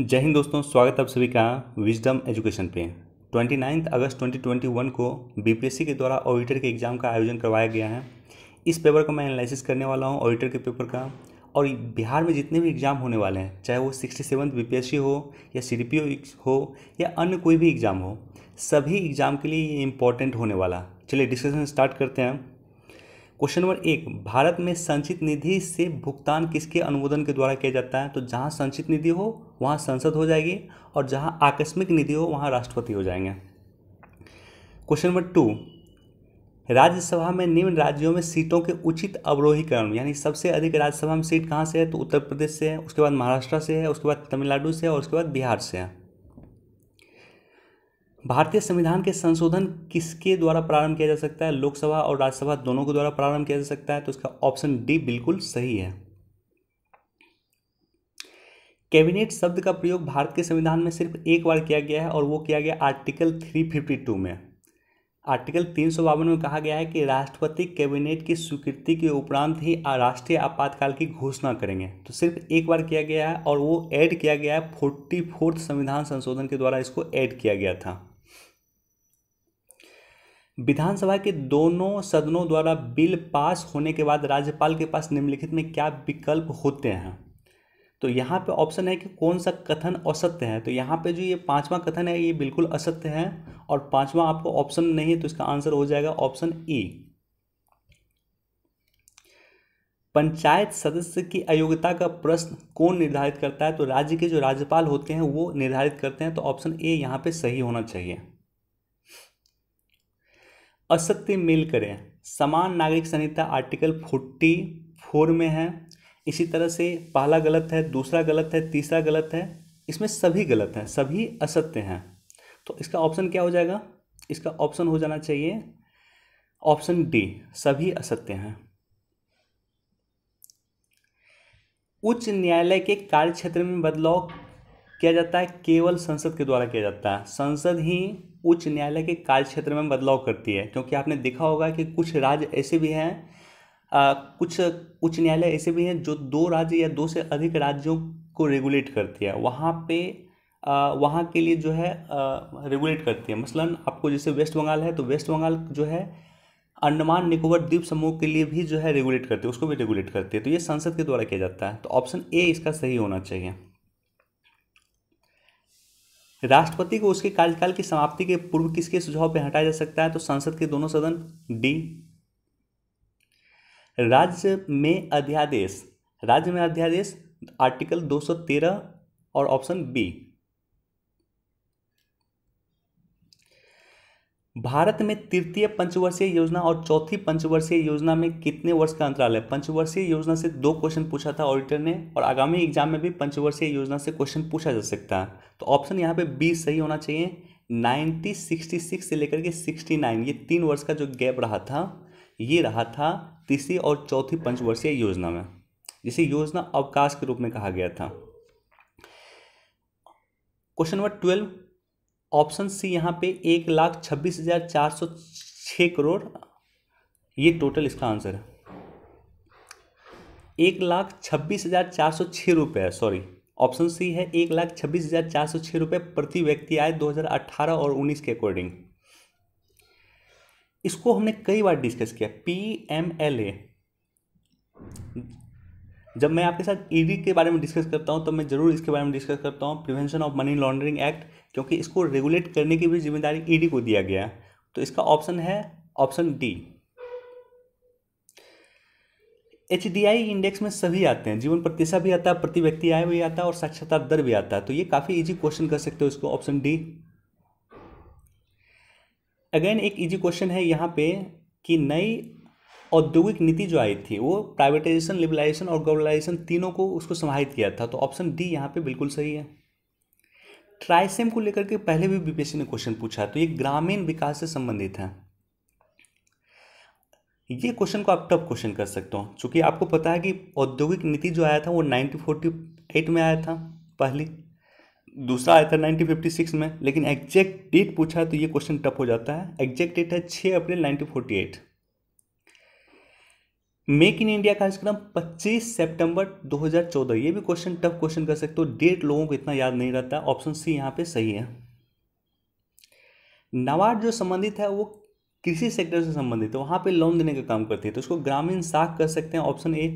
जय हिंद दोस्तों स्वागत है आप सभी का विजडम एजुकेशन पे 29 अगस्त 2021 को बीपीएससी के द्वारा ऑडिटर के एग्ज़ाम का आयोजन करवाया गया है इस पेपर का मैं एनालिसिस करने वाला हूँ ऑडिटर के पेपर का और बिहार में जितने भी एग्ज़ाम होने वाले हैं चाहे वो सिक्सटी सेवन बीपीएससी हो या सी हो या अन्य कोई भी एग्ज़ाम हो सभी एग्ज़ाम के लिए ये इंपॉर्टेंट होने वाला चलिए डिस्कशन स्टार्ट करते हैं क्वेश्चन नंबर एक भारत में संचित निधि से भुगतान किसके अनुमोदन के द्वारा किया जाता है तो जहाँ संचित निधि हो वहाँ संसद हो जाएगी और जहाँ आकस्मिक निधि हो वहाँ राष्ट्रपति हो जाएंगे क्वेश्चन नंबर टू राज्यसभा में निम्न राज्यों में सीटों के उचित अवरोहीकरण यानी सबसे अधिक राज्यसभा में सीट कहाँ से है तो उत्तर प्रदेश से है उसके बाद महाराष्ट्र से है उसके बाद तमिलनाडु से है और उसके बाद बिहार से है भारतीय संविधान के संशोधन किसके द्वारा प्रारंभ किया जा सकता है लोकसभा और राज्यसभा दोनों के द्वारा प्रारंभ किया जा सकता है तो इसका ऑप्शन डी बिल्कुल सही है कैबिनेट शब्द का प्रयोग भारत के संविधान में सिर्फ एक बार किया गया है और वो किया गया आर्टिकल 352 में आर्टिकल तीन में कहा गया है कि राष्ट्रपति कैबिनेट की स्वीकृति के उपरांत ही राष्ट्रीय आपातकाल की घोषणा करेंगे तो सिर्फ एक बार किया गया है और वो ऐड किया गया है फोर्टी फोर्थ संविधान संशोधन के द्वारा इसको ऐड किया गया था विधानसभा के दोनों सदनों द्वारा बिल पास होने के बाद राज्यपाल के पास निम्नलिखित में क्या विकल्प होते हैं तो यहाँ पे ऑप्शन है कि कौन सा कथन असत्य है तो यहाँ पे जो ये पांचवा कथन है ये बिल्कुल असत्य है और पांचवा आपको ऑप्शन नहीं है तो इसका आंसर हो जाएगा ऑप्शन ई पंचायत सदस्य की अयोग्यता का प्रश्न कौन निर्धारित करता है तो राज्य के जो राज्यपाल होते हैं वो निर्धारित करते हैं तो ऑप्शन ए यहाँ पे सही होना चाहिए असत्य मेल करें समान नागरिक संहिता आर्टिकल फोर्टी फोर में है इसी तरह से पहला गलत है दूसरा गलत है तीसरा गलत है इसमें सभी गलत हैं सभी असत्य हैं तो इसका ऑप्शन क्या हो जाएगा इसका ऑप्शन हो जाना चाहिए ऑप्शन डी सभी असत्य हैं उच्च न्यायालय के कार्य क्षेत्र में बदलाव किया जाता है केवल संसद के द्वारा किया जाता है संसद ही उच्च न्यायालय के कार्य क्षेत्र में बदलाव करती है क्योंकि आपने देखा होगा कि कुछ राज्य ऐसे भी हैं कुछ उच्च न्यायालय ऐसे भी हैं जो दो राज्य या दो से अधिक राज्यों को रेगुलेट करती है वहाँ पे आ, वहाँ के लिए जो है आ, रेगुलेट करती है मसलन आपको जैसे वेस्ट बंगाल है तो वेस्ट बंगाल जो है अंडमान निकोबर द्वीप समूह के लिए भी जो है रेगुलेट करती है उसको भी रेगुलेट करती है तो ये संसद के द्वारा किया जाता है तो ऑप्शन ए इसका सही होना चाहिए राष्ट्रपति को उसके कार्यकाल की समाप्ति के पूर्व किसके सुझाव पर हटाया जा सकता है तो संसद के दोनों सदन डी राज्य में अध्यादेश राज्य में अध्यादेश आर्टिकल 213 और ऑप्शन बी भारत में तृतीय पंचवर्षीय योजना और चौथी पंचवर्षीय योजना में कितने वर्ष का अंतराल है पंचवर्षीय योजना से दो क्वेश्चन पूछा था ऑडिटर ने और आगामी एग्जाम में भी पंचवर्षीय योजना से क्वेश्चन पूछा जा सकता है तो ऑप्शन यहाँ पे बी सही होना चाहिए नाइन्टी सिक्सटी सिक्स से लेकर के सिक्सटी नाइन ये तीन वर्ष का जो गैप रहा था ये रहा था तीसरी और चौथी पंचवर्षीय योजना में जिसे योजना अवकाश के रूप में कहा गया था question number twelve option C यहाँ पे एक लाख छब्बीस हज़ार चार सौ छः करोड़ ये टोटल इसका आंसर है एक लाख छब्बीस हज़ार चार सौ छः रुपये सॉरी ऑप्शन सी है एक लाख छब्बीस हज़ार चार सौ छः रुपये प्रति व्यक्ति हजार 2018 और 19 के अकॉर्डिंग इसको हमने कई बार डिस्कस किया पी एम एल ए जब मैं आपके साथ ईडी e के बारे में डिस्कस करता हूँ तो मैं जरूर इसके बारे में डिस्कस करता हूँ prevention of money laundering act क्योंकि इसको रेगुलेट करने की भी जिम्मेदारी ईडी e को दिया गया है तो इसका ऑप्शन है ऑप्शन डी एच इंडेक्स में सभी आते हैं जीवन प्रतिशा भी आता है प्रति व्यक्ति आय भी आता है और साक्षरता दर भी आता है तो ये काफ़ी इजी क्वेश्चन कर सकते हो इसको ऑप्शन डी अगेन एक इजी क्वेश्चन है यहाँ पे कि नई औद्योगिक नीति जो आई थी वो प्राइवेटाइजेशन लिबलाइजेशन और ग्लोबलाइजेशन तीनों को उसको समाहित किया था तो ऑप्शन डी यहाँ पे बिल्कुल सही है ट्राइसेम को लेकर के पहले भी बीपीएससी ने क्वेश्चन पूछा तो ये ग्रामीण विकास से संबंधित है ये क्वेश्चन को आप टफ क्वेश्चन कर सकते हो चूंकि आपको पता है कि औद्योगिक नीति जो आया था वो नाइनटीन फोर्टी एट में आया था पहली दूसरा आया था नाइनटीन फिफ्टी सिक्स में लेकिन एग्जैक्ट डेट पूछा तो ये क्वेश्चन टफ हो जाता है एग्जैक्ट डेट है छः April nineteen forty eight make in India कार्यक्रम 25 सितंबर 2014 ये भी क्वेश्चन टफ क्वेश्चन कर सकते हो डेट लोगों को इतना याद नहीं रहता ऑप्शन सी यहाँ पे सही है नवाड जो संबंधित है वो कृषि सेक्टर से संबंधित है वहां पे लोन देने का काम करती है तो उसको ग्रामीण साख कर सकते हैं ऑप्शन ए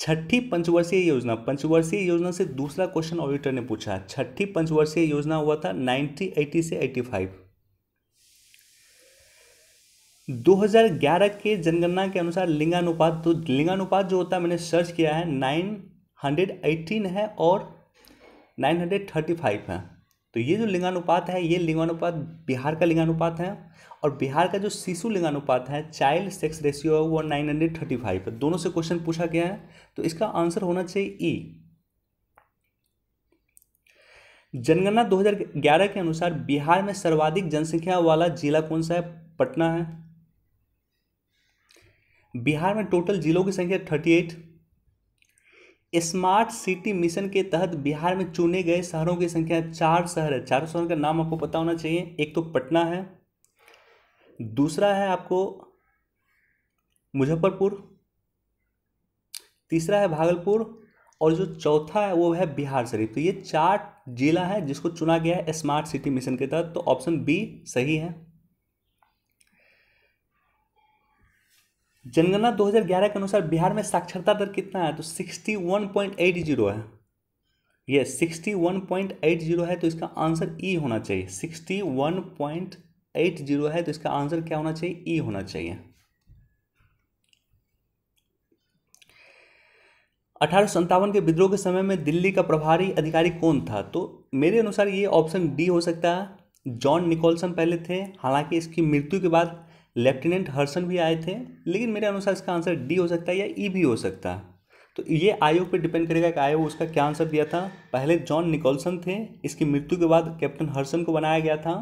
छठी पंचवर्षीय योजना पंचवर्षीय योजना से दूसरा क्वेश्चन ऑडिटर ने पूछा छठी पंचवर्षीय योजना हुआ था नाइनटीन से 85 2011 के जनगणना के अनुसार लिंगानुपात तो लिंगानुपात जो होता है मैंने सर्च किया है 918 है और 935 है तो ये जो लिंगानुपात है ये लिंगानुपात बिहार का लिंगानुपात है और बिहार का जो शिशु लिंगानुपात है चाइल्ड सेक्स रेशियो है वो नाइन हंड्रेड थर्टी फाइव है दोनों से क्वेश्चन पूछा गया है तो इसका आंसर होना चाहिए ई e। जनगणना 2011 के अनुसार बिहार में सर्वाधिक जनसंख्या वाला जिला कौन सा है पटना है बिहार में टोटल जिलों की संख्या thirty eight smart city mission के तहत बिहार में चुने गए शहरों की संख्या चार शहर है चारों शहर का नाम आपको पता होना चाहिए एक तो पटना है दूसरा है आपको मुजफ्फरपुर तीसरा है भागलपुर और जो चौथा है वो है बिहार शरीफ तो ये चार जिला है जिसको चुना गया है स्मार्ट सिटी मिशन के तहत तो ऑप्शन बी सही है जनगणना 2011 के अनुसार बिहार में साक्षरता दर कितना है तो 61.80 है ये 61.80 है तो इसका आंसर ई e होना चाहिए 61.80 है तो इसका आंसर क्या होना चाहिए ई e होना चाहिए अठारह के विद्रोह के समय में दिल्ली का प्रभारी अधिकारी कौन था तो मेरे अनुसार ये ऑप्शन डी हो सकता है जॉन निकोलसन पहले थे हालांकि इसकी मृत्यु के बाद लेफ्टिनेंट हर्सन भी आए थे लेकिन मेरे अनुसार इसका आंसर डी हो सकता है या ई e भी हो सकता है तो ये आयोग पर डिपेंड करेगा कि आयोग उसका क्या आंसर दिया था पहले जॉन निकोलसन थे इसकी मृत्यु के बाद कैप्टन हर्सन को बनाया गया था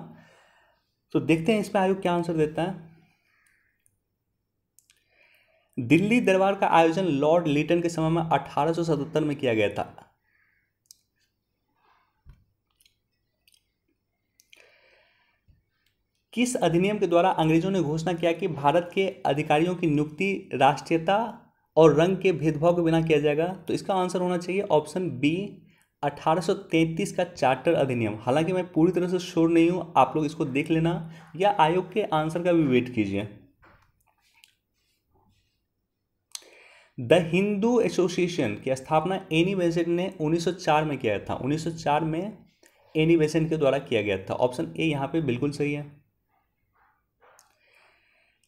तो देखते हैं इसमें आयोग क्या आंसर देता है दिल्ली दरबार का आयोजन लॉर्ड लिटन के समय में 1877 में किया गया था किस अधिनियम के द्वारा अंग्रेजों ने घोषणा किया कि भारत के अधिकारियों की नियुक्ति राष्ट्रीयता और रंग के भेदभाव के बिना किया जाएगा तो इसका आंसर होना चाहिए ऑप्शन बी 1833 का चार्टर अधिनियम हालांकि मैं पूरी तरह से श्योर नहीं हूँ आप लोग इसको देख लेना या आयोग के आंसर का भी वेट कीजिए द हिंदू एसोसिएशन की स्थापना एनी बेसेंट ने 1904 में किया था 1904 में एनी बेसेंट के द्वारा किया गया था ऑप्शन ए यहाँ पे बिल्कुल सही है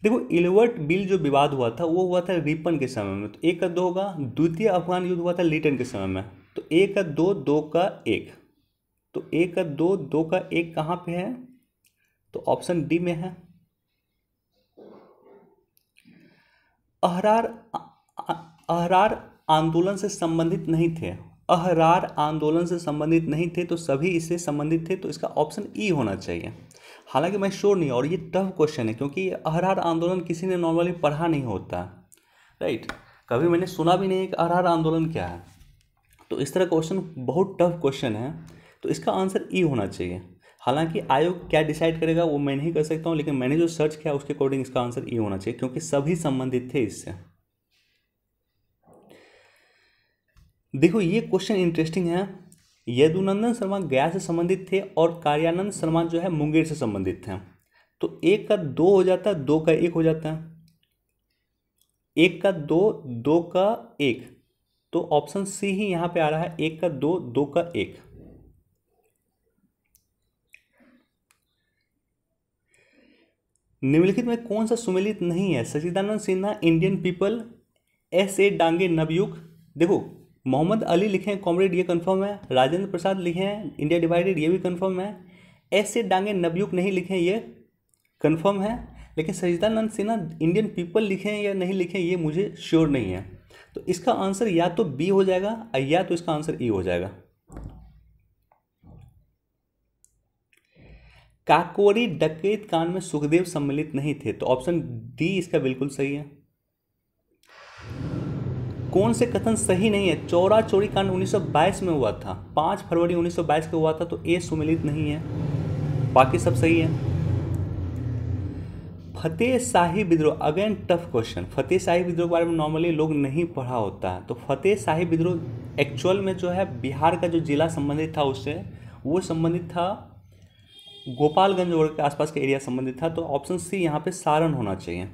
देखो इलवर्ट बिल जो विवाद हुआ था वो हुआ था रिपन के समय में तो एक का दो होगा द्वितीय अफगान युद्ध हुआ था लिटन के समय में तो एक का दो दो का एक तो एक का दो दो का एक कहाँ पे है तो ऑप्शन डी में है अहरार अहरार आंदोलन से संबंधित नहीं थे अहरार आंदोलन से संबंधित नहीं थे तो सभी इससे संबंधित थे तो इसका ऑप्शन ई होना चाहिए हालांकि मैं श्योर नहीं और ये टफ क्वेश्चन है क्योंकि अहरार आंदोलन किसी ने नॉर्मली पढ़ा नहीं होता राइट कभी मैंने सुना भी नहीं कि अहरार आंदोलन क्या है तो इस तरह क्वेश्चन बहुत टफ क्वेश्चन है तो इसका आंसर ई e होना चाहिए हालांकि आयोग क्या डिसाइड करेगा वो मैं नहीं कर सकता हूँ लेकिन मैंने जो सर्च किया उसके अकॉर्डिंग इसका आंसर ई e होना चाहिए क्योंकि सभी संबंधित थे इससे देखो ये क्वेश्चन इंटरेस्टिंग है यदुनंदन शर्मा गया से संबंधित थे और कार्यानंद शर्मा जो है मुंगेर से संबंधित थे तो एक का दो हो जाता है दो का एक हो जाता है एक का दो दो का एक तो ऑप्शन सी ही यहां पे आ रहा है एक का दो दो का एक निम्नलिखित में कौन सा सुमेलित नहीं है Sachidanand Sinha Indian people S A Dange Navyug देखो मोहम्मद अली लिखे हैं कॉमरेड ये कन्फर्म है राजेंद्र प्रसाद लिखे हैं इंडिया डिवाइडेड ये भी कन्फर्म है ऐसे डांगे नवयुग नहीं लिखे ये कन्फर्म है लेकिन सजिदानंद सिन्हा इंडियन पीपल लिखे हैं या नहीं लिखे ये मुझे श्योर नहीं है तो इसका आंसर या तो बी हो जाएगा या तो इसका आंसर ई हो जाएगा काकोरी डकैत कांड में सुखदेव सम्मिलित नहीं थे तो ऑप्शन डी इसका बिल्कुल सही है कौन से कथन सही नहीं है चौरा चोरी कांड 1922 में हुआ था 5 फरवरी 1922 को हुआ था तो ए सुमिलित नहीं है बाकी सब सही है फतेह शाही विद्रोह again tough question Fateh Shahi विद्रोह के बारे में नॉर्मली लोग नहीं पढ़ा होता है तो फतेह शाही विद्रोह एक्चुअल में जो है बिहार का जो जिला संबंधित था उससे वो संबंधित था गोपालगंज और के आसपास के एरिया संबंधित था तो ऑप्शन सी यहाँ पे सारण होना चाहिए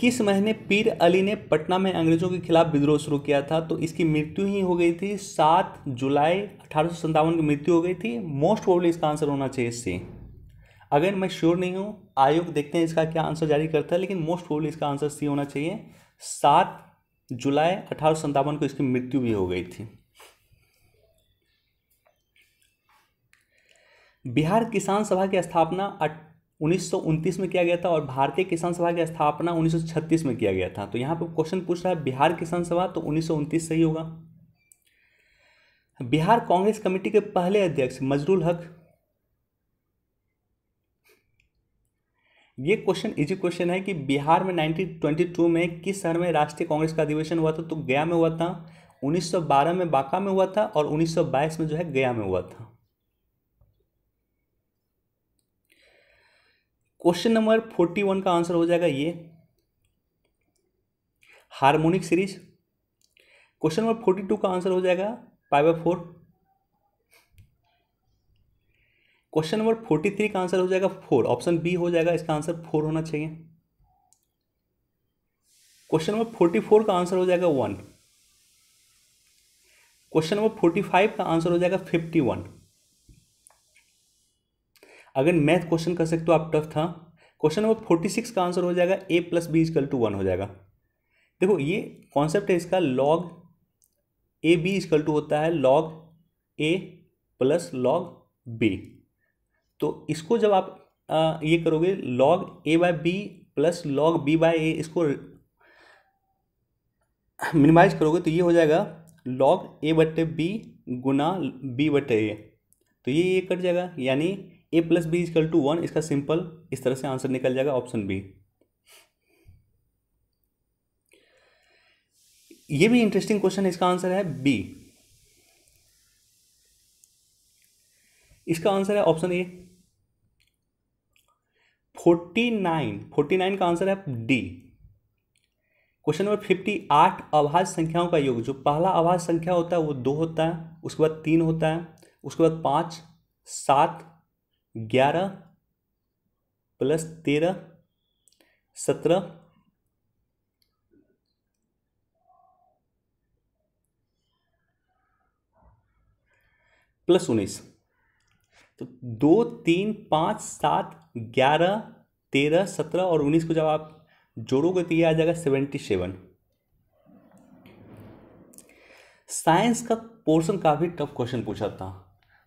किस महीने पीर अली ने पटना में अंग्रेजों के खिलाफ विद्रोह शुरू किया था तो इसकी मृत्यु ही हो गई थी सात जुलाई अठारह की मृत्यु हो गई थी मोस्ट प्रोबली इसका आंसर होना चाहिए सी अगर मैं श्योर नहीं हूँ आयोग देखते हैं इसका क्या आंसर जारी करता है लेकिन मोस्ट प्रोबली इसका आंसर सी होना चाहिए सात जुलाई अठारह को इसकी मृत्यु भी हो गई थी बिहार किसान सभा की स्थापना उन्नीस में किया गया था और भारतीय किसान सभा की स्थापना 1936 में किया गया था तो यहाँ पर क्वेश्चन पूछ रहा है बिहार किसान सभा तो उन्नीस सही होगा बिहार कांग्रेस कमेटी के पहले अध्यक्ष मजरूल हक ये क्वेश्चन इजी क्वेश्चन है कि बिहार में 1922 में किस शहर में राष्ट्रीय कांग्रेस का अधिवेशन हुआ था तो गया में हुआ था 1912 में बांका में हुआ था और 1922 में जो है गया में हुआ था क्वेश्चन नंबर फोर्टी वन का आंसर हो जाएगा ये harmonic series question number forty two का आंसर हो जाएगा pi by four question number forty three का आंसर हो जाएगा फोर ऑप्शन बी हो जाएगा इसका आंसर फोर होना चाहिए क्वेश्चन नंबर फोर्टी फोर का आंसर हो जाएगा one question number forty five का आंसर हो जाएगा फिफ्टी वन अगर मैथ क्वेश्चन कर सकते हो आप टफ था क्वेश्चन नंबर फोर्टी सिक्स का आंसर हो जाएगा ए plus B equal to one हो जाएगा देखो ये कॉन्सेप्ट है इसका log A B equal to होता है लॉग ए प्लस लॉग बी तो इसको जब आप आ, ये करोगे log A by B plus log B by A इसको मिनिमाइज करोगे तो ये हो जाएगा लॉग ए बटे बी गुना बी बटे ए तो ये ये कट जाएगा यानी A plus B equal to one इसका सिंपल इस तरह से आंसर निकल जाएगा ऑप्शन बी ये भी इंटरेस्टिंग क्वेश्चन है इसका आंसर है बी इसका आंसर है option A forty nine forty nine का आंसर है डी क्वेश्चन नंबर फिफ्टी आठ अभाज्य संख्याओं का योग जो पहला अभाज्य संख्या होता है वो दो होता है उसके बाद तीन होता है उसके बाद पाँच सात ग्यारह प्लस तेरह सत्रह प्लस उन्नीस तो दो तीन पाँच सात ग्यारह तेरह सत्रह और उन्नीस को जब आप जोड़ोगे तो ये आ जाएगा सेवेंटी सेवन साइंस का पोर्शन काफ़ी टफ क्वेश्चन पूछा था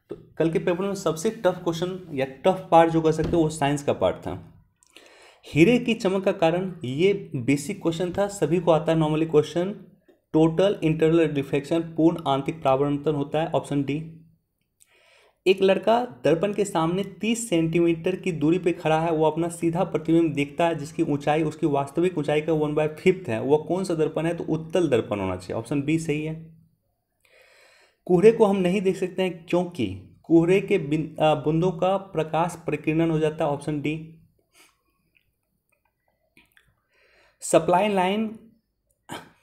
तो कल के पेपर में सबसे टफ क्वेश्चन या टफ पार्ट जो कह सकते हो वो साइंस का पार्ट था हीरे की चमक का कारण ये बेसिक क्वेश्चन था सभी को आता है normally question total internal reflection पूर्ण आंतरिक प्रावर्तन होता है ऑप्शन डी एक लड़का दर्पण के सामने 30 सेंटीमीटर की दूरी पर खड़ा है वो अपना सीधा प्रतिबिंब देखता है जिसकी ऊंचाई उसकी वास्तविक ऊंचाई का वन बाय फिफ्थ है वह कौन सा दर्पण है तो उत्तल दर्पण होना चाहिए ऑप्शन बी सही है कोहरे को हम नहीं देख सकते हैं क्योंकि कोहरे के बूंदों का प्रकाश प्रकीर्णन हो जाता है ऑप्शन डी सप्लाई लाइन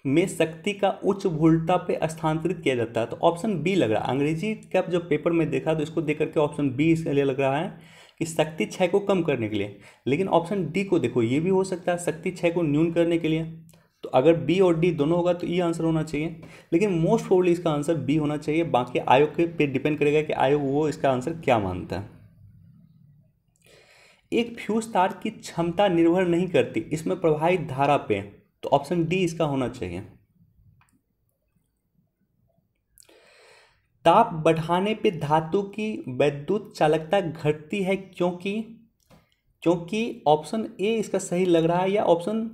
में शक्ति का उच्च भूलता पे स्थानांतरित किया जाता है तो ऑप्शन बी लग रहा है अंग्रेजी का जो पेपर में देखा तो इसको देख करके ऑप्शन बी इसके लिए लग रहा है कि शक्ति क्षय को कम करने के लिए लेकिन ऑप्शन डी को देखो ये भी हो सकता है शक्ति क्षय को न्यून करने के लिए तो अगर बी और डी दोनों होगा तो ई e आंसर होना चाहिए लेकिन मोस्ट प्रोबली इसका आंसर बी होना चाहिए बाकी आयोग के पे डिपेंड करेगा कि आयोग वो इसका आंसर क्या मानता है एक फ्यूज तार की क्षमता निर्भर नहीं करती इसमें प्रभावित धारा पे तो ऑप्शन डी इसका होना चाहिए ताप बढ़ाने पे धातु की वैद्युत चालकता घटती है क्योंकि क्योंकि ऑप्शन ए इसका सही लग रहा है या ऑप्शन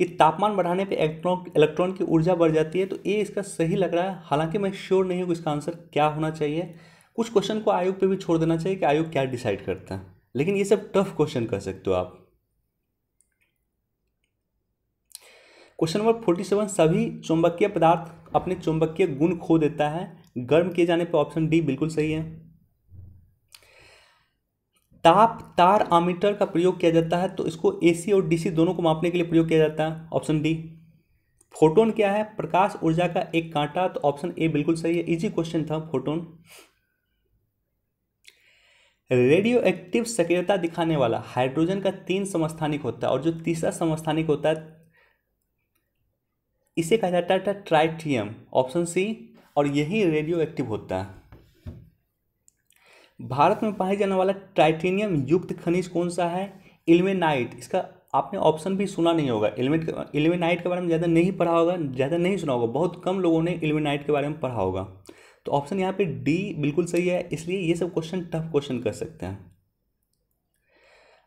कि तापमान बढ़ाने पे इलेक्ट्रॉन इलेक्ट्रॉन की ऊर्जा बढ़ जाती है तो ये इसका सही लग रहा है हालांकि मैं श्योर नहीं हूँ कि इसका आंसर क्या होना चाहिए कुछ क्वेश्चन को आयोग पे भी छोड़ देना चाहिए कि आयोग क्या डिसाइड करता है लेकिन ये सब टफ क्वेश्चन कर सकते हो आप क्वेश्चन नंबर फोर्टी सेवन सभी चुंबकीय पदार्थ अपने चुंबकीय गुण खो देता है गर्म किए जाने पर ऑप्शन डी बिल्कुल सही है ताप तार आमीटर का प्रयोग किया जाता है तो इसको एसी और डीसी दोनों को मापने के लिए प्रयोग किया जाता है ऑप्शन डी फोटोन क्या है प्रकाश ऊर्जा का एक कांटा तो ऑप्शन ए बिल्कुल सही है इजी क्वेश्चन था फोटोन रेडियो एक्टिव सक्रियता दिखाने वाला हाइड्रोजन का तीन समस्थानिक होता है और जो तीसरा समस्थानिक होता है इसे कहा जाता है ट्राइटियम ऑप्शन सी और यही रेडियो एक्टिव होता है भारत में पाया जाने वाला टाइटेनियम युक्त खनिज कौन सा है इल्मेनाइट इसका आपने ऑप्शन भी सुना नहीं होगा इल्मेट इल्मेनाइट के बारे में ज़्यादा नहीं पढ़ा होगा ज़्यादा नहीं सुना होगा बहुत कम लोगों ने इल्मेनाइट के बारे में पढ़ा होगा तो ऑप्शन यहाँ पे डी बिल्कुल सही है इसलिए ये सब क्वेश्चन टफ क्वेश्चन कर सकते हैं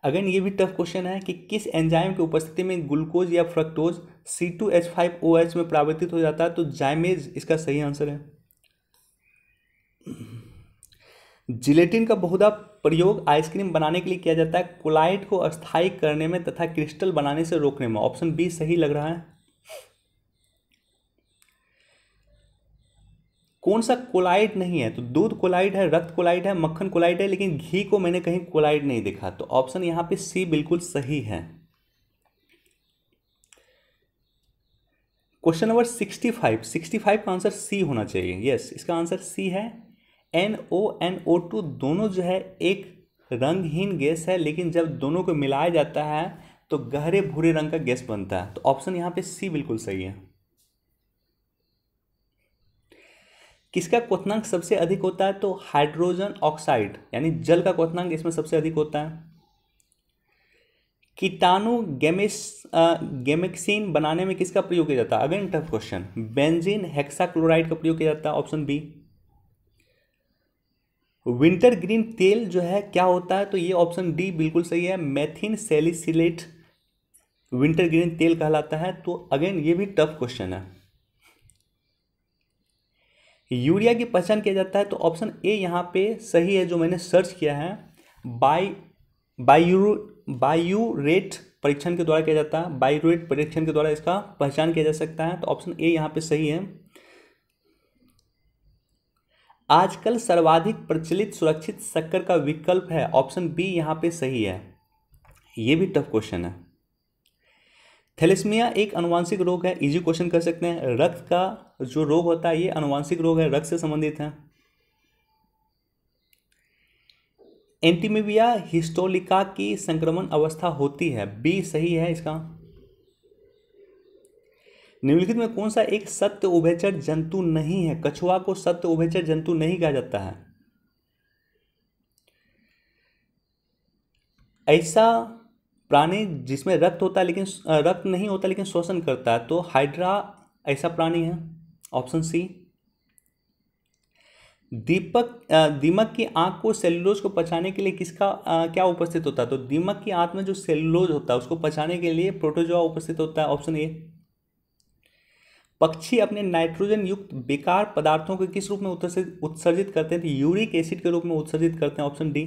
अगेन ये भी टफ क्वेश्चन है कि किस एंजाइम की उपस्थिति में ग्लूकोज या fructose C two H five O H में प्रावर्तित हो जाता है तो जायमेज इसका सही आंसर है जिलेटिन का बहुधा प्रयोग आइसक्रीम बनाने के लिए किया जाता है कोलाइट को अस्थायी करने में तथा क्रिस्टल बनाने से रोकने में ऑप्शन बी सही लग रहा है कौन सा कोलाइट नहीं है तो दूध कोलाइड है रक्त कोलाइड है मक्खन कोलाइट है लेकिन घी को मैंने कहीं कोलाइड नहीं देखा तो ऑप्शन यहां पे सी बिल्कुल सही है question number sixty five sixty five का आंसर सी होना चाहिए यस yes, इसका आंसर सी है N O N O two दोनों जो है एक रंगहीन गैस है लेकिन जब दोनों को मिलाया जाता है तो गहरे भूरे रंग का गैस बनता है तो ऑप्शन यहाँ पे सी बिल्कुल सही है किसका क्वनांक सबसे अधिक होता है तो हाइड्रोजन ऑक्साइड यानी जल का क्वनांक इसमें सबसे अधिक होता है कीटाणु गेमिस गेमिक्सिन बनाने में किसका प्रयोग किया जाता है again tough question benzene hexachloride का प्रयोग किया जाता है ऑप्शन बी विंटर ग्रीन तेल जो है क्या होता है तो ये ऑप्शन डी बिल्कुल सही है मैथिन सेलिसिलेट विंटर ग्रीन तेल कहलाता है तो अगेन ये भी टफ क्वेश्चन है यूरिया की पहचान किया जाता है तो ऑप्शन ए यहाँ पे सही है जो मैंने सर्च किया है बाई बायूरेट परीक्षण के द्वारा किया जाता है बायूरेट परीक्षण के द्वारा इसका पहचान किया जा सकता है तो ऑप्शन ए यहाँ पे सही है आजकल सर्वाधिक प्रचलित सुरक्षित शक्कर का विकल्प है ऑप्शन बी यहाँ पे सही है ये भी टफ क्वेश्चन है थैलेसमिया एक अनुवांशिक रोग है इजी क्वेश्चन कर सकते हैं रक्त का जो रोग होता है ये अनुवांशिक रोग है रक्त से संबंधित है एंटीमिविया हिस्टोलिका की संक्रमण अवस्था होती है बी सही है इसका निम्नलिखित में कौन सा एक सत्य उभयचर जंतु नहीं है कछुआ को सत्य उभयचर जंतु नहीं कहा जाता है ऐसा प्राणी जिसमें रक्त होता है लेकिन रक्त नहीं होता लेकिन श्वसन करता है तो हाइड्रा ऐसा प्राणी है ऑप्शन सी दीपक दीमक की आंख को सेलुलोज को पचाने के लिए किसका आ, क्या उपस्थित होता है तो दीमक की आंख में जो सेलुलोज होता है उसको पचाने के लिए प्रोटोजोआ उपस्थित होता है ऑप्शन ए पक्षी अपने नाइट्रोजन युक्त बेकार पदार्थों को किस रूप में उत्सर्जित करते हैं तो यूरिक एसिड के रूप में उत्सर्जित करते हैं ऑप्शन डी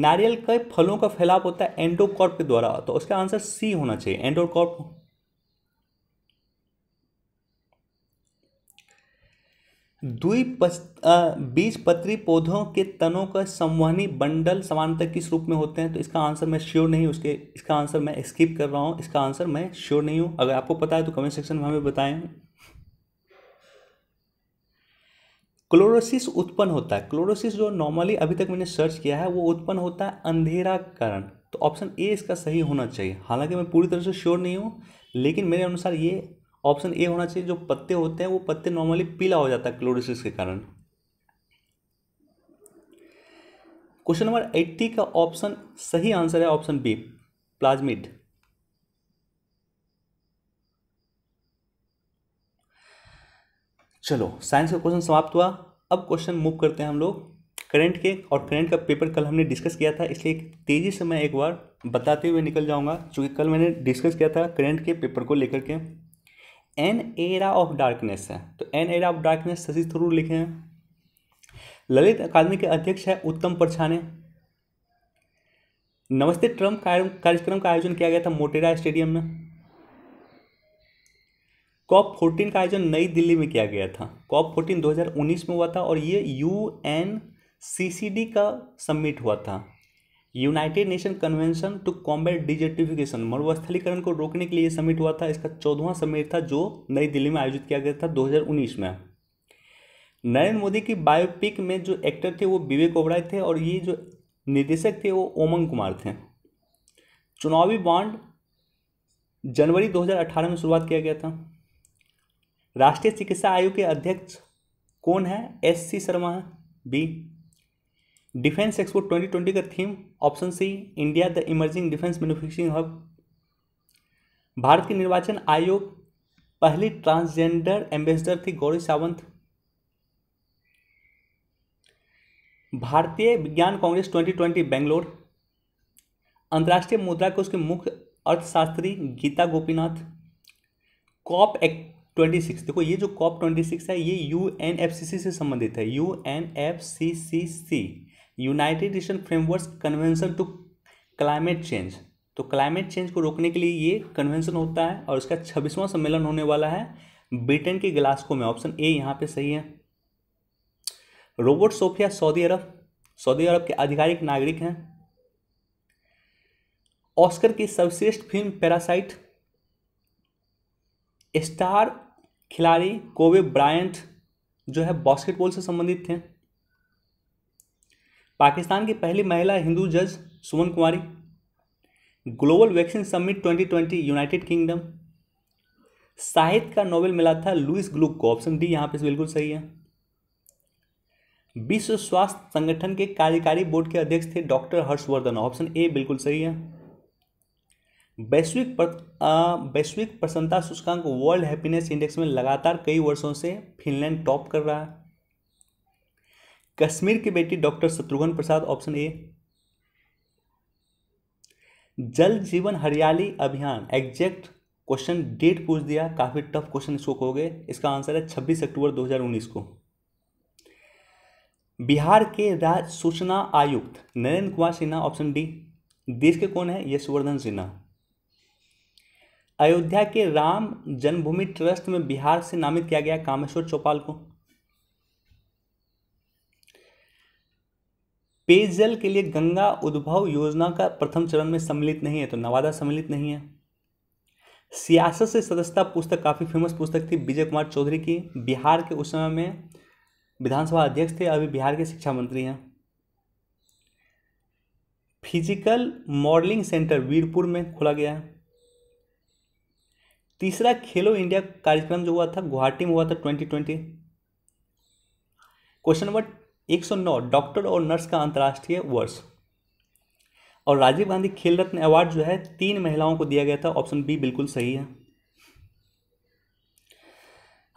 नारियल के फलों का फैलाव होता है एंडोकॉर्प के द्वारा तो उसका आंसर सी होना चाहिए एंडोकॉर्प बीज पत्री पौधों के तनों का संवहनी बंडल समानता किस रूप में होते हैं तो इसका आंसर मैं श्योर नहीं हूँ उसके इसका आंसर मैं स्किप कर रहा हूँ इसका आंसर मैं श्योर नहीं हूँ अगर आपको पता है तो कमेंट सेक्शन में हमें बताएं क्लोरोसिस उत्पन्न होता है क्लोरोसिस जो नॉर्मली अभी तक मैंने सर्च किया है वो उत्पन्न होता है अंधेरा कारण तो ऑप्शन ए इसका सही होना चाहिए हालांकि मैं पूरी तरह से श्योर नहीं हूँ लेकिन मेरे अनुसार ये ऑप्शन ए होना चाहिए जो पत्ते होते हैं वो पत्ते नॉर्मली पीला हो जाता है क्लोरोसिस के कारण क्वेश्चन नंबर एट्टी का ऑप्शन सही आंसर है ऑप्शन बी प्लाज्मिड चलो साइंस का क्वेश्चन समाप्त हुआ अब क्वेश्चन मूव करते हैं हम लोग करंट के और करंट का पेपर कल हमने डिस्कस किया था इसलिए तेज़ी से मैं एक बार बताते हुए निकल जाऊंगा क्योंकि कल मैंने डिस्कस किया था करंट के पेपर को लेकर के एन एरा ऑफ डार्कनेस है तो an era of darkness Shashi Tharoor लिखे हैं ललित अकादमी के अध्यक्ष है उत्तम परछाने नमस्ते ट्रंप कार्यक्रम का आयोजन किया गया था मोटेरा स्टेडियम में कॉप फोर्टीन का आयोजन नई दिल्ली में किया गया था कॉप फोर्टीन 2019 में हुआ था और ये U N C C D का सम्मिट हुआ था United Nation convention to combat desertification मरुस्थलीकरण को रोकने के लिए समिट हुआ था इसका चौदहवा समिट था जो नई दिल्ली में आयोजित किया गया था 2019 में नरेंद्र मोदी की बायोपिक में जो एक्टर थे वो विवेक ओबराय थे और ये जो निर्देशक थे वो ओमन कुमार थे चुनावी बॉन्ड जनवरी 2018 में शुरुआत किया गया था राष्ट्रीय चिकित्सा आयोग के अध्यक्ष कौन है S C Sharma B defence expo 2020 का theme option C India the emerging defence manufacturing hub Bharat के निर्वाचन आयोग पहली ट्रांसजेंडर एम्बेसडर थी गौरी सावंत भारतीय विज्ञान कांग्रेस 2020 बेंगलोर अंतर्राष्ट्रीय मुद्रा कोष के मुख्य अर्थशास्त्री Gita Gopinath COP act twenty six देखो ये जो कॉप ट्वेंटी सिक्स है ये U N F C C से संबंधित है U N F C C C United Nation framework convention to climate change तो क्लाइमेट चेंज को रोकने के लिए ये कन्वेंशन होता है और इसका छब्बीसवां सम्मेलन होने वाला है ब्रिटेन के ग्लास्को में ऑप्शन ए यहाँ पे सही है robot Sophia Saudi Arab Saudi Arab के आधिकारिक नागरिक हैं ऑस्कर की सर्वश्रेष्ठ फिल्म पैरासाइट स्टार खिलाड़ी कोवे ब्रायंट जो है बास्केटबॉल से संबंधित थे पाकिस्तान की पहली महिला हिंदू जज Suman Kumari global vaccine summit 2020 United Kingdom साहित्य का नोबेल मिला था लुइस ग्लूक को ऑप्शन डी यहाँ पे बिल्कुल सही है विश्व स्वास्थ्य संगठन के कार्यकारी बोर्ड के अध्यक्ष थे डॉक्टर हर्षवर्धन ऑप्शन ए बिल्कुल सही है वैश्विक वैश्विक प्रसन्नता सूचकांक वर्ल्ड हैप्पीनेस इंडेक्स में लगातार कई वर्षों से फिनलैंड टॉप कर रहा है कश्मीर की बेटी doctor Shatrughan Prasad option A Jal Jeevan हरियाली अभियान एग्जैक्ट क्वेश्चन डेट पूछ दिया काफ़ी टफ क्वेश्चन इसको कहोगे इसका आंसर है 26 अक्टूबर 2019 को बिहार के राज्य सूचना आयुक्त नरेंद्र कुमार सिन्हा ऑप्शन डी देश के कौन है यशवर्धन सिन्हा अयोध्या के राम जन्मभूमि ट्रस्ट में बिहार से नामित किया गया कामेश्वर चौपाल को पेयजल के लिए गंगा उद्भव योजना का प्रथम चरण में सम्मिलित नहीं है तो नवादा सम्मिलित नहीं है सियासत से सदस्यता पुस्तक काफ़ी फेमस पुस्तक थी विजय कुमार चौधरी की बिहार के उस समय में विधानसभा अध्यक्ष थे अभी बिहार के शिक्षा मंत्री हैं फिजिकल मॉडलिंग सेंटर वीरपुर में खोला गया है तीसरा खेलो इंडिया कार्यक्रम जो हुआ था गुवाहाटी में हुआ था twenty twenty question number 109 doctor और नर्स का अंतर्राष्ट्रीय वर्ष और राजीव गांधी खेल रत्न अवार्ड जो है तीन महिलाओं को दिया गया था ऑप्शन बी बिल्कुल सही है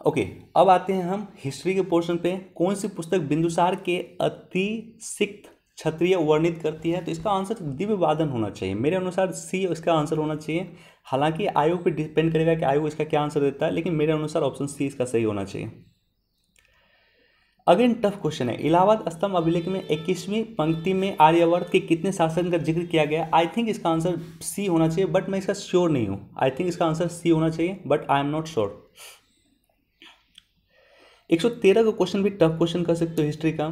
ओके अब आते हैं हम हिस्ट्री के पोर्शन पे कौन सी पुस्तक बिंदुसार के अति सिक्त क्षत्रिय वर्णित करती है तो इसका आंसर दिव्य वादन होना चाहिए मेरे अनुसार सी इसका आंसर होना चाहिए हालांकि आयोग पे डिपेंड करेगा कि आयोग इसका क्या आंसर देता है लेकिन मेरे अनुसार ऑप्शन सी इसका सही होना चाहिए अगेन टफ क्वेश्चन है इलाहाबाद स्तंभ अभिलेख में इक्कीसवीं पंक्ति में आर्यवर्त के कितने शासन का जिक्र किया गया आई थिंक इसका आंसर सी होना चाहिए बट मैं इसका श्योर नहीं हूँ आई थिंक इसका आंसर सी होना चाहिए but I am not sure एक सौ तेरह का क्वेश्चन भी टफ क्वेश्चन कर सकते हो हिस्ट्री का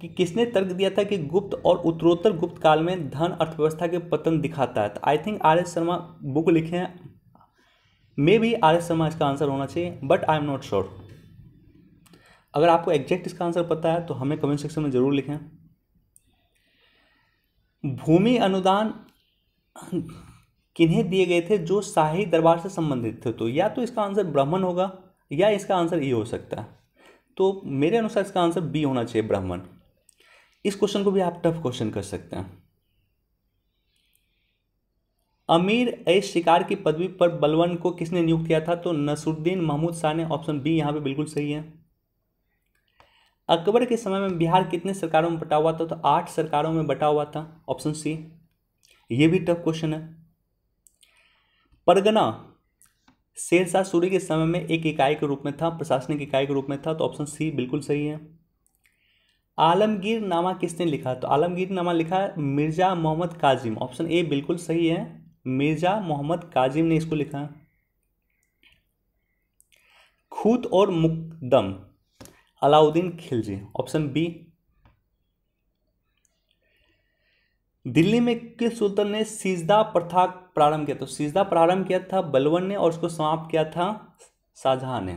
कि किसने तर्क दिया था कि गुप्त और उत्तरोत्तर गुप्त काल में धन अर्थव्यवस्था के पतन दिखाता है तो I think R S Sharma book लिखे हैं maybe R S Sharma इसका आंसर होना चाहिए but I am not sure अगर आपको एग्जैक्ट इसका आंसर पता है तो हमें कमेंट सेक्शन में ज़रूर लिखें भूमि अनुदान किन्हें दिए गए थे जो शाही दरबार से संबंधित थे तो या तो इसका आंसर ब्राह्मण होगा या इसका आंसर ये हो सकता है तो मेरे अनुसार इसका आंसर बी होना चाहिए ब्राह्मण इस क्वेश्चन को भी आप टफ क्वेश्चन कर सकते हैं अमीर ए शिकार की पदवी पर बलवन को किसने नियुक्त किया था तो नसरुद्दीन महमूद शाह ने ऑप्शन बी यहां पे बिल्कुल सही है अकबर के समय में बिहार कितने सरकारों में बटा हुआ था तो आठ सरकारों में बटा हुआ था ऑप्शन सी ये भी टफ क्वेश्चन है परगना शेरशाह सूरी के समय में एक इकाई के रूप में था प्रशासनिक इकाई के रूप में था तो ऑप्शन सी बिल्कुल सही है आलमगीर नामा किसने लिखा तो आलमगीर नामा लिखा है मिर्ज़ा मोहम्मद काजिम ऑप्शन ए बिल्कुल सही है मिर्ज़ा मोहम्मद काजिम ने इसको लिखा खुद और मुकदम अलाउद्दीन खिलजी ऑप्शन बी दिल्ली में किस सुल्तान ने सीजदा प्रथा प्रारंभ किया तो सीजदा प्रारंभ किया था बलवन ने और उसको समाप्त किया था शाहजहां ने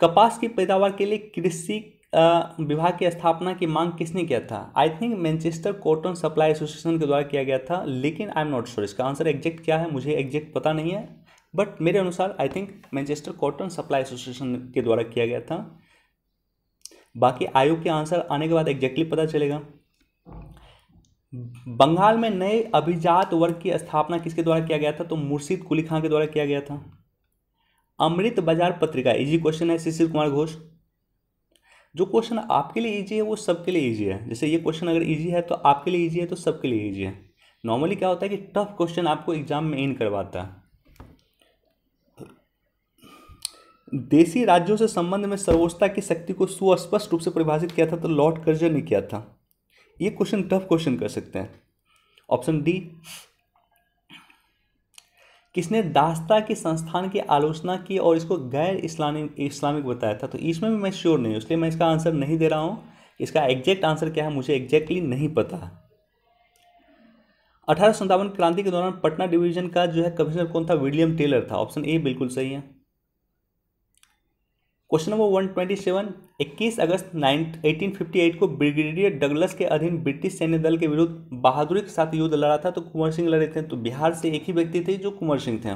कपास की पैदावार के लिए कृषि विभाग की स्थापना की मांग किसने किया था I think Manchester cotton supply association के द्वारा किया गया था लेकिन आई एम नॉट श्योर इसका आंसर एग्जैक्ट क्या है मुझे एग्जैक्ट पता नहीं है बट मेरे अनुसार I think Manchester cotton supply association के द्वारा किया गया था बाकी आयोग के आंसर आने के बाद एग्जैक्टली पता चलेगा बंगाल में नए अभिजात वर्ग की स्थापना किसके द्वारा किया गया था तो मुर्शीद कुली खां के द्वारा किया गया था अमृत बाजार पत्रिका इजी क्वेश्चन है शिशिर कुमार घोष जो क्वेश्चन आपके लिए ईजी है वो सबके लिए ईजी है जैसे ये क्वेश्चन अगर ईजी है तो आपके लिए ईजी है तो सबके लिए ईजी है नॉर्मली क्या होता है कि टफ क्वेश्चन आपको एग्जाम में इन करवाता है देसी राज्यों से संबंध में सर्वोच्चता की शक्ति को सुस्पष्ट रूप से परिभाषित किया था तो लॉर्ड कर्जर ने किया था ये क्वेश्चन टफ क्वेश्चन कर सकते हैं ऑप्शन डी किसने दास्ता के संस्थान की आलोचना की और इसको गैर इस्लामिक इस्लामिक बताया था तो इसमें भी मैं श्योर नहीं हूँ इसलिए मैं इसका आंसर नहीं दे रहा हूँ इसका एग्जैक्ट आंसर क्या है मुझे एग्जैक्टली नहीं पता अठारह क्रांति के दौरान पटना डिवीजन का जो है कमिश्नर कौन था विलियम टेलर था ऑप्शन ए बिल्कुल सही है question number one twenty seven इक्कीस अगस्त नाइन एटीन फिफ्टी एट को ब्रिगेडियर डगलस के अधीन ब्रिटिश सैन्य दल के विरुद्ध बहादुरी के साथ युद्ध लड़ा था तो कुंवर सिंह लड़े थे तो बिहार से एक ही व्यक्ति थे जो कुंवर सिंह थे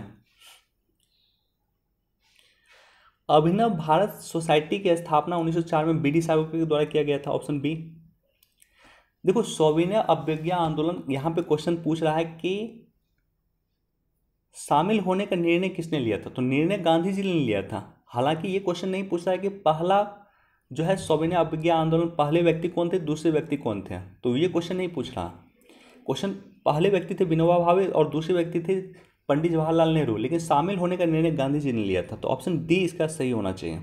अभिनव भारत सोसाइटी की स्थापना 1904 में बी डी साहब के द्वारा किया गया था ऑप्शन बी देखो सौविनय अभिज्ञा आंदोलन यहाँ पे क्वेश्चन पूछ रहा है कि शामिल होने का निर्णय किसने लिया था तो निर्णय गांधी जी ने लिया था हालांकि ये क्वेश्चन नहीं पूछ रहा है कि पहला जो है सौविनय अवज्ञा आंदोलन पहले व्यक्ति कौन थे दूसरे व्यक्ति कौन थे तो ये क्वेश्चन नहीं पूछ रहा क्वेश्चन पहले व्यक्ति थे विनोबा भावे और दूसरे व्यक्ति थे पंडित जवाहरलाल नेहरू लेकिन शामिल होने का निर्णय गांधी जी ने लिया था तो ऑप्शन डी इसका सही होना चाहिए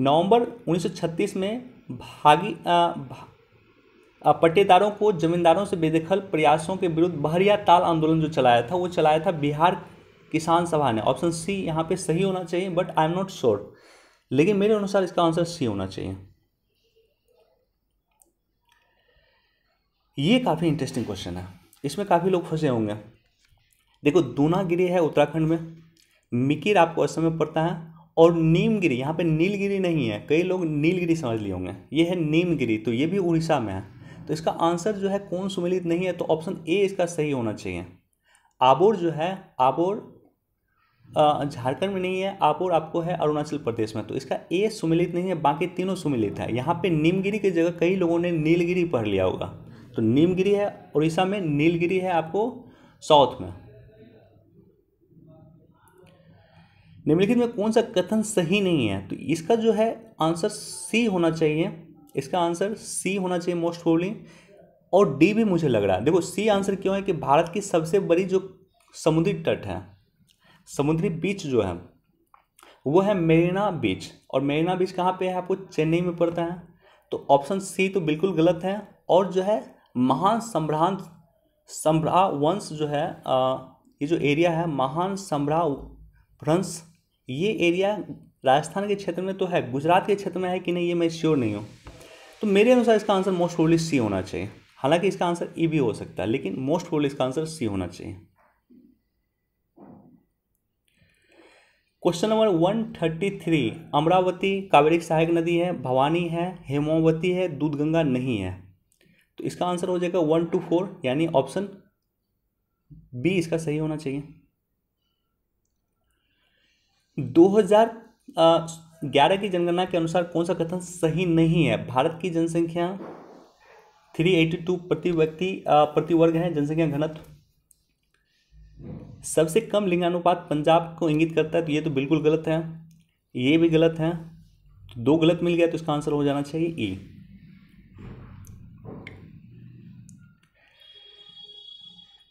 नवंबर 1936 में भागी भा, पट्टेदारों को जमींदारों से बेदखल प्रयासों के विरुद्ध बहरिया ताल आंदोलन जो चलाया था वो चलाया था बिहार किसान सभा ने ऑप्शन सी यहाँ पे सही होना चाहिए but I am not sure लेकिन मेरे अनुसार इसका आंसर सी होना चाहिए ये काफ़ी इंटरेस्टिंग क्वेश्चन है इसमें काफ़ी लोग फंसे होंगे देखो दूनागिरी है उत्तराखंड में मिकिर आपको असम में पड़ता है और नीमगिरी यहाँ पे नीलगिरी नहीं है कई लोग नीलगिरी समझ लिए होंगे ये है नीमगिरी तो ये भी उड़ीसा में है तो इसका आंसर जो है कौन सुमिलित नहीं है तो ऑप्शन ए इसका सही होना चाहिए आबोर जो है आबोर झारखंड में नहीं है आप और आपको है अरुणाचल प्रदेश में तो इसका ए सुमिलित नहीं है बाकी तीनों सुमिलित है यहाँ पे नीमगिरी की जगह कई लोगों ने नीलगिरी पढ़ लिया होगा तो नीमगिरी है उड़ीसा में नीलगिरी है आपको साउथ में निम्नलिखित में कौन सा कथन सही नहीं है तो इसका जो है आंसर सी होना चाहिए इसका आंसर सी होना चाहिए मोस्ट प्रोबली और डी भी मुझे लग रहा है देखो सी आंसर क्यों है कि भारत की सबसे बड़ी जो समुद्री तट है समुद्री बीच जो है वो है मेरीना बीच और मेरीना बीच कहाँ पे है आपको चेन्नई में पड़ता है तो ऑप्शन सी तो बिल्कुल गलत है और जो है महान सम्भ्रांत सम्रा वंश जो है आ, ये जो एरिया है महान सम्रा भ्रंश ये एरिया राजस्थान के क्षेत्र में तो है गुजरात के क्षेत्र में है कि नहीं ये मैं श्योर नहीं हूँ तो मेरे अनुसार इसका आंसर मोस्ट प्रोबली सी होना चाहिए हालांकि इसका आंसर ई e भी हो सकता है लेकिन मोस्ट प्रोबली इसका आंसर सी होना चाहिए question number one thirty three Amravati Kaveri सहायक नदी है भवानी है हेमावती है दूध गंगा नहीं है तो इसका आंसर हो जाएगा वन टू फोर यानी ऑप्शन बी इसका सही होना चाहिए 2011 की जनगणना के अनुसार कौन सा कथन सही नहीं है भारत की जनसंख्या 382 प्रति व्यक्ति प्रति वर्ग है जनसंख्या घनत्व सबसे कम लिंगानुपात पंजाब को इंगित करता है तो ये तो बिल्कुल गलत है ये भी गलत है तो दो गलत मिल गया तो इसका आंसर हो जाना चाहिए ई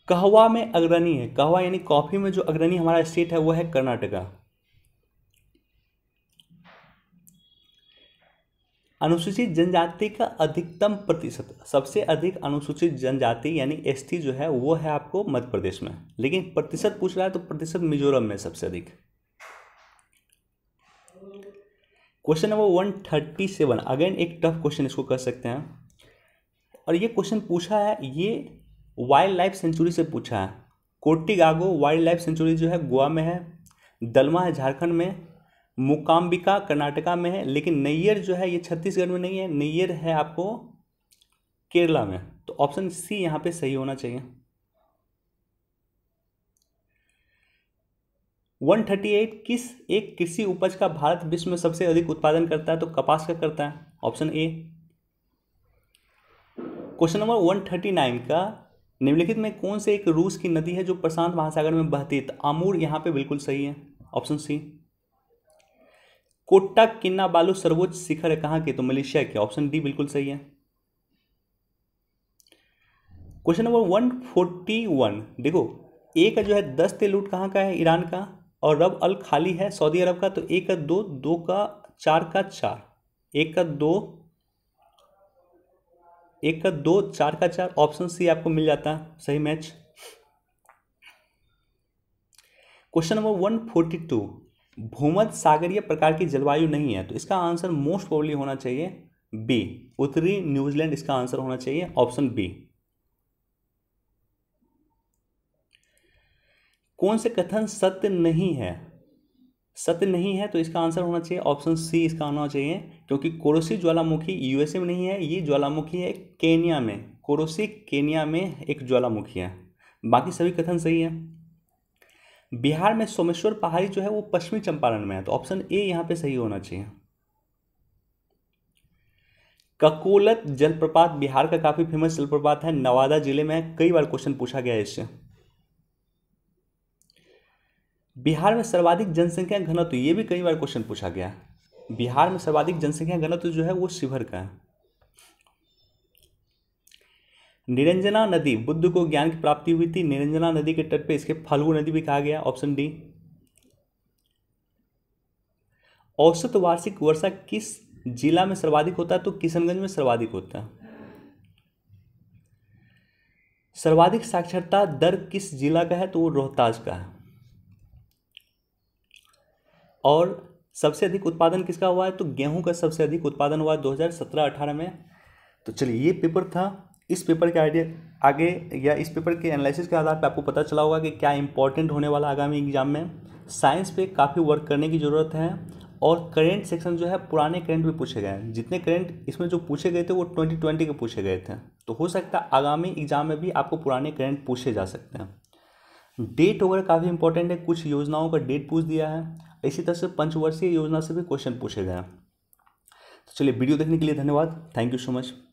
कहवा में अग्रणी है कहवा यानी कॉफ़ी में जो अग्रणी हमारा स्टेट है वो है कर्नाटका अनुसूचित जनजाति का अधिकतम प्रतिशत सबसे अधिक अनुसूचित जनजाति यानी एस जो है वो है आपको मध्य प्रदेश में लेकिन प्रतिशत पूछ रहा है तो प्रतिशत मिजोरम में सबसे अधिक question number one thirty seven again एक टफ क्वेश्चन इसको कर सकते हैं और ये क्वेश्चन पूछा है ये वाइल्ड लाइफ सेंचुरी से पूछा है कोटिगागो वाइल्ड लाइफ सेंचुरी जो है गोवा में है दलमा है झारखंड में मुकाम्बिका कर्नाटका में है लेकिन नैयर जो है ये छत्तीसगढ़ में नहीं है नैयर है आपको केरला में तो ऑप्शन सी यहां पे सही होना चाहिए 138 किस एक कृषि उपज का भारत विश्व में सबसे अधिक उत्पादन करता है तो कपास का करता है ऑप्शन ए क्वेश्चन नंबर 139 का निम्नलिखित में कौन से एक रूस की नदी है जो प्रशांत महासागर में बहती है तो आमूर यहां पे बिल्कुल सही है ऑप्शन सी कोट्टा बालू सर्वोच्च शिखर है कहां के तो मलेशिया के ऑप्शन डी बिल्कुल सही है question number one forty one देखो ए का जो है दस तेलूट कहां का है ईरान का और रब अल खाली है सऊदी अरब का तो एक का दो दो का चार का चार एक का दो एक का दो चार का चार ऑप्शन सी आपको मिल जाता सही match question number one forty two भूमध सागरीय प्रकार की जलवायु नहीं है तो इसका आंसर मोस्ट प्रोबली होना चाहिए बी उत्तरी न्यूजीलैंड इसका आंसर होना चाहिए ऑप्शन बी कौन से कथन सत्य नहीं है सत्य नहीं है तो इसका आंसर होना चाहिए ऑप्शन सी इसका होना चाहिए क्योंकि कोरोसी ज्वालामुखी यूएसए में नहीं है ये ज्वालामुखी है केनिया में कोरोसी केनिया में एक ज्वालामुखी है बाकी सभी कथन सही है बिहार में सोमेश्वर पहाड़ी जो है वो पश्चिमी चंपारण में है तो ऑप्शन ए यहां पे सही होना चाहिए ककोलत जलप्रपात बिहार का काफी फेमस जलप्रपात है नवादा जिले में कई बार क्वेश्चन पूछा गया है इससे बिहार में सर्वाधिक जनसंख्या घनत्व ये भी कई बार क्वेश्चन पूछा गया बिहार में सर्वाधिक जनसंख्या घनत्व जो है वो शिवहर का है निरंजना नदी बुद्ध को ज्ञान की प्राप्ति हुई थी निरंजना नदी के तट पे इसके फाल्गु नदी भी कहा गया ऑप्शन डी औसत वार्षिक वर्षा किस जिला में सर्वाधिक होता है तो किशनगंज में सर्वाधिक होता है सर्वाधिक साक्षरता दर किस जिला का है तो वो रोहताज का है और सबसे अधिक उत्पादन किसका हुआ है तो गेहूं का सबसे अधिक उत्पादन हुआ है दो हजार में तो चलिए ये पेपर था इस पेपर के आइडिया आगे या इस पेपर के एनालिसिस के आधार पर आपको पता चला होगा कि क्या इंपॉर्टेंट होने वाला आगामी एग्जाम में साइंस पे काफ़ी वर्क करने की ज़रूरत है और करेंट सेक्शन जो है पुराने करेंट भी पूछे गए हैं जितने करेंट इसमें जो पूछे गए थे वो ट्वेंटी ट्वेंटी के पूछे गए थे तो हो सकता है आगामी एग्जाम में भी आपको पुराने करेंट पूछे जा सकते हैं डेट वगैरह काफ़ी इंपॉर्टेंट है कुछ योजनाओं का डेट पूछ दिया है इसी तरह से पंचवर्षीय योजना से भी क्वेश्चन पूछे गए हैं तो चलिए वीडियो देखने के लिए धन्यवाद थैंक यू सो मच